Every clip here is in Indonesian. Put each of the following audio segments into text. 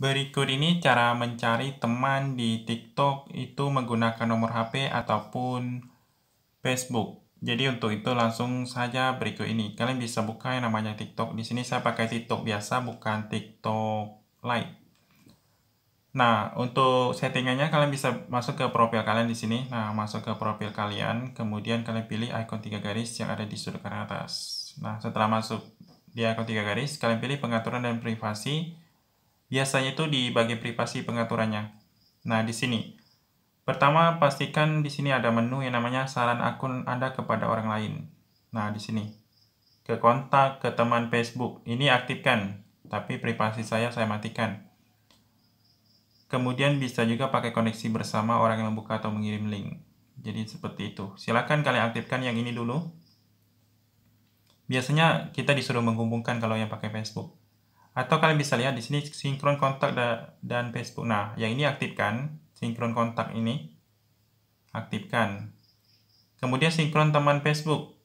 Berikut ini cara mencari teman di TikTok itu menggunakan nomor HP ataupun Facebook. Jadi untuk itu langsung saja berikut ini. Kalian bisa buka yang namanya TikTok. Di sini saya pakai TikTok biasa bukan TikTok Lite. Nah, untuk settingannya kalian bisa masuk ke profil kalian di sini. Nah, masuk ke profil kalian, kemudian kalian pilih icon tiga garis yang ada di sudut kanan atas. Nah, setelah masuk di icon tiga garis, kalian pilih pengaturan dan privasi biasanya itu di bagian privasi pengaturannya. Nah, di sini. Pertama, pastikan di sini ada menu yang namanya saran akun Anda kepada orang lain. Nah, di sini. Ke kontak, ke teman Facebook. Ini aktifkan, tapi privasi saya saya matikan. Kemudian bisa juga pakai koneksi bersama orang yang membuka atau mengirim link. Jadi seperti itu. Silakan kalian aktifkan yang ini dulu. Biasanya kita disuruh menghubungkan kalau yang pakai Facebook. Atau kalian bisa lihat di sini sinkron kontak da dan Facebook. Nah, yang ini aktifkan, sinkron kontak ini aktifkan. Kemudian sinkron teman Facebook.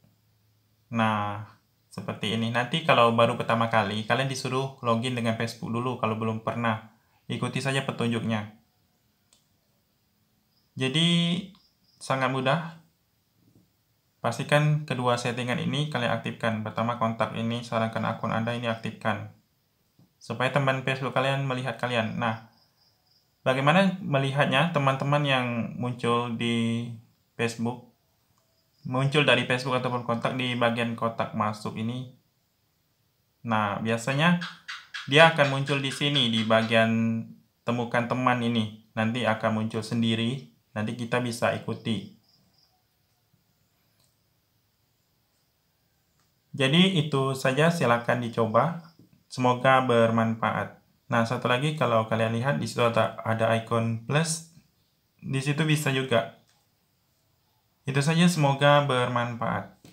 Nah, seperti ini. Nanti kalau baru pertama kali, kalian disuruh login dengan Facebook dulu kalau belum pernah. Ikuti saja petunjuknya. Jadi, sangat mudah. Pastikan kedua settingan ini kalian aktifkan. Pertama kontak ini, sarankan akun Anda ini aktifkan supaya teman Facebook kalian melihat kalian. Nah, bagaimana melihatnya teman-teman yang muncul di Facebook? Muncul dari Facebook ataupun kontak di bagian kotak masuk ini. Nah, biasanya dia akan muncul di sini di bagian temukan teman ini. Nanti akan muncul sendiri, nanti kita bisa ikuti. Jadi itu saja silakan dicoba Semoga bermanfaat. Nah, satu lagi kalau kalian lihat di situ ada, ada icon plus, di situ bisa juga. Itu saja semoga bermanfaat.